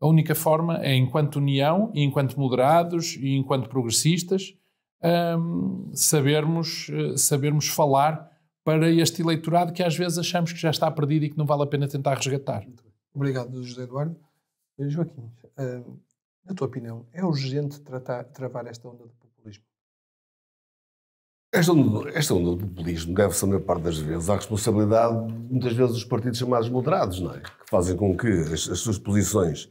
a única forma é, enquanto União, e enquanto moderados e enquanto progressistas, um, ehm, sabermos, eh, sabermos falar para este eleitorado que às vezes achamos que já está perdido e que não vale a pena tentar resgatar. Obrigado, José Eduardo. Joaquim, na tua opinião, é urgente tratar, travar esta onda de esta onda, esta onda do populismo deve-se, a maior parte das vezes, à responsabilidade, muitas vezes, dos partidos chamados moderados, não é? Que fazem com que as, as suas posições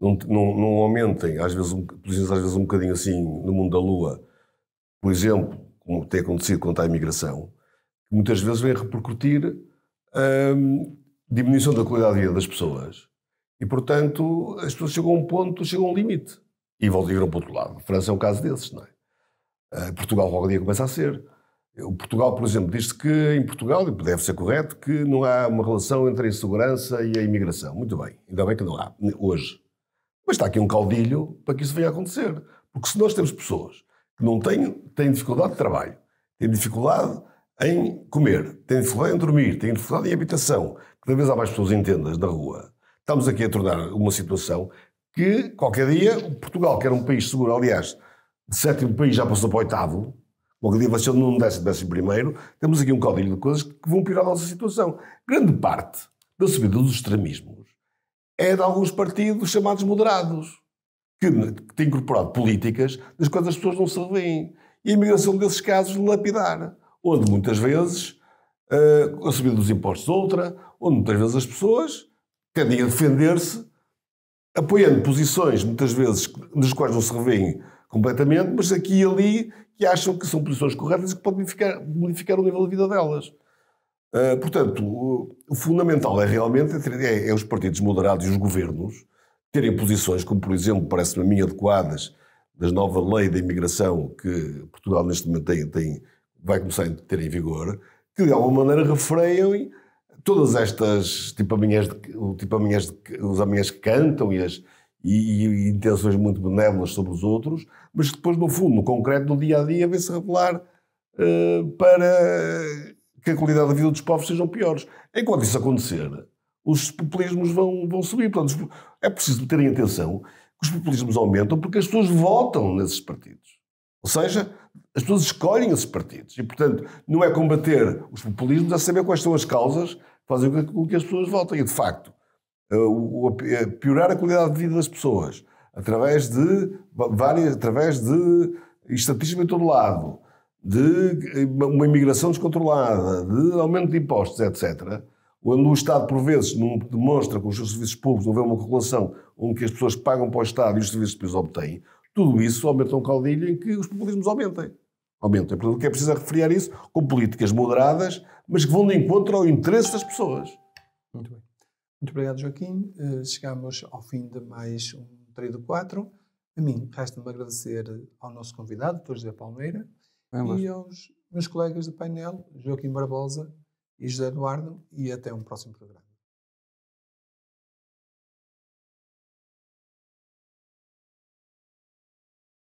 não, não, não, aumentem, às vezes, um, posições às vezes um bocadinho assim, no mundo da lua, por exemplo, como tem acontecido quanto à imigração, que muitas vezes vem repercutir a hum, diminuição da qualidade de vida das pessoas. E, portanto, as pessoas chegam a um ponto, chegam a um limite. E vão virar para o outro lado. A França é um caso desses, não é? Eh, Portugal qualquer dia começa a ser. O Portugal, por exemplo, diz-se que em Portugal, e deve ser correto, que não há uma relação entre a insegurança e a imigração. Muito bem, ainda bem que não há, hoje. Mas está aqui um caudilho para que isso venha a acontecer. Porque se nós temos pessoas que não têm, têm dificuldade de trabalho, têm dificuldade em comer, têm dificuldade em dormir, têm dificuldade em habitação, cada vez há mais pessoas em tendas da rua, estamos aqui a tornar uma situação que qualquer dia Portugal, que era um país seguro, aliás, de sétimo país já passou para o oitavo, logo dia ser num décimo, décimo primeiro, temos aqui um caudilho de coisas que vão piorar a nossa situação. Grande parte da subida dos extremismos é de alguns partidos chamados moderados, que, que têm incorporado políticas das quais as pessoas não se revêem. E a imigração desses casos lapidar, onde muitas vezes uh, a subida dos impostos é outra, onde muitas vezes as pessoas tendem a defender-se apoiando posições, muitas vezes, nas quais não se revêem completamente, mas aqui e ali que acham que são posições corretas e que podem modificar, modificar o nível de vida delas. Uh, portanto, o, o fundamental é realmente é, é, os partidos moderados e os governos terem posições como, por exemplo, parece-me a mim adequadas, da nova lei da imigração que Portugal neste momento tem, tem, vai começar a ter em vigor, que de alguma maneira refreiem todas estas tipo amanhãs, de, tipo amanhãs de, os amanhãs que cantam e as, e, e, intenções muito benévolas sobre os outros, mas que depois, no fundo, no concreto, no dia a dia, vem-se revelar uh, para que a qualidade da vida dos povos sejam piores. Enquanto isso acontecer, os populismos vão, vão subir. Portanto, é preciso terem atenção que os populismos aumentam porque as pessoas votam nesses partidos. Ou seja, as pessoas escolhem esses partidos. E, portanto, não é combater os populismos, é saber quais são as causas que fazem com que as pessoas votem. E, de facto, eh, eh, piorar a qualidade de vida das pessoas através de várias, através de estatismo em todo lado, de eh, uma imigração descontrolada, de aumento de impostos, etc. quando o Estado, por vezes, não demonstra com os seus serviços públicos, não vê uma correlação onde as pessoas pagam para o Estado e os serviços que eles obtêm, tudo isso aumenta um caudilho em que os populismos aumentem. Aumentem. Portanto, o que é preciso é refriar isso com políticas moderadas, mas que vão de encontro ao interesse das pessoas. Muito obrigado, Joaquim. Eh, chegamos ao fim de mais um Trio do 4. A mim, resta-me agradecer ao nosso convidado, Dr. José Palmeira, é, e aos meus colegas do painel, Joaquim Barbosa e José Eduardo, e até um próximo programa.